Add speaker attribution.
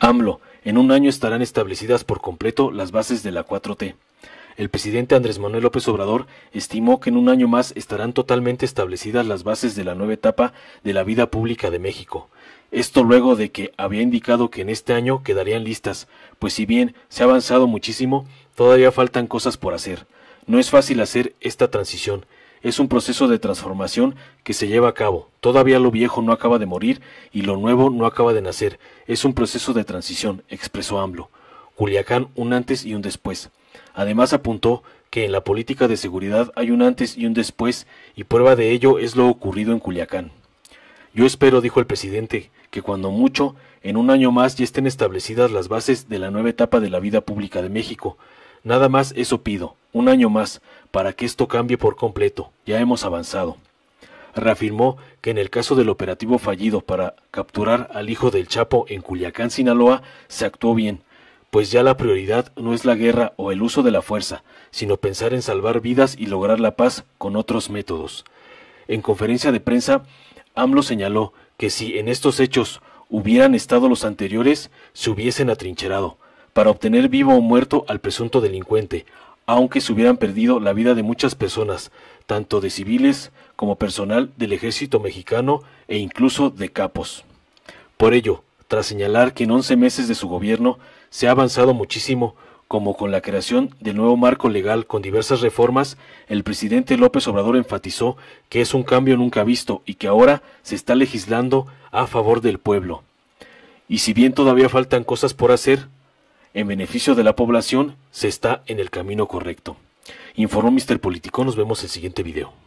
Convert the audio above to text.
Speaker 1: AMLO, en un año estarán establecidas por completo las bases de la 4T. El presidente Andrés Manuel López Obrador estimó que en un año más estarán totalmente establecidas las bases de la nueva etapa de la vida pública de México. Esto luego de que había indicado que en este año quedarían listas, pues si bien se ha avanzado muchísimo, todavía faltan cosas por hacer. No es fácil hacer esta transición, es un proceso de transformación que se lleva a cabo. Todavía lo viejo no acaba de morir y lo nuevo no acaba de nacer. Es un proceso de transición, expresó AMLO. Culiacán un antes y un después. Además apuntó que en la política de seguridad hay un antes y un después y prueba de ello es lo ocurrido en Culiacán. Yo espero, dijo el presidente, que cuando mucho, en un año más ya estén establecidas las bases de la nueva etapa de la vida pública de México. Nada más eso pido un año más, para que esto cambie por completo. Ya hemos avanzado. Reafirmó que en el caso del operativo fallido para capturar al hijo del Chapo en Culiacán, Sinaloa, se actuó bien, pues ya la prioridad no es la guerra o el uso de la fuerza, sino pensar en salvar vidas y lograr la paz con otros métodos. En conferencia de prensa, AMLO señaló que si en estos hechos hubieran estado los anteriores, se hubiesen atrincherado, para obtener vivo o muerto al presunto delincuente, aunque se hubieran perdido la vida de muchas personas, tanto de civiles como personal del ejército mexicano e incluso de capos. Por ello, tras señalar que en once meses de su gobierno se ha avanzado muchísimo, como con la creación del nuevo marco legal con diversas reformas, el presidente López Obrador enfatizó que es un cambio nunca visto y que ahora se está legislando a favor del pueblo. Y si bien todavía faltan cosas por hacer, en beneficio de la población, se está en el camino correcto. Informó Mr. Político, nos vemos en el siguiente video.